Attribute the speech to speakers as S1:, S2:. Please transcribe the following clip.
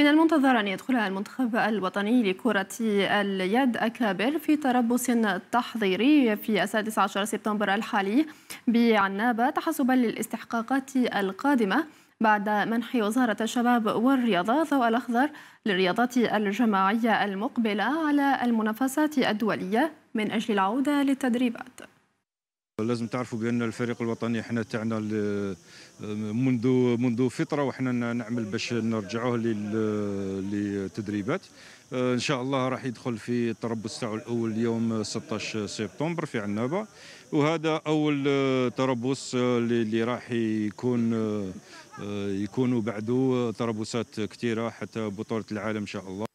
S1: من المنتظر أن يدخل المنتخب الوطني لكرة اليد أكابر في تربص تحضيري في السادس عشر سبتمبر الحالي بعنابة تحسبا للاستحقاقات القادمة بعد منح وزارة الشباب والرياضة ضوء الأخضر للرياضات الجماعية المقبلة على المنافسات الدولية من أجل العودة للتدريبات
S2: لازم تعرفوا بان الفريق الوطني احنا تاعنا منذ منذ فتره وحنا نعمل باش نرجعوه للتدريبات آه، ان شاء الله راح يدخل في التربص تاعو الاول يوم 16 سبتمبر في عنابه وهذا اول آه، تربص آه، اللي راح يكون يكونوا بعده تربصات كثيره حتى بطوله العالم ان شاء الله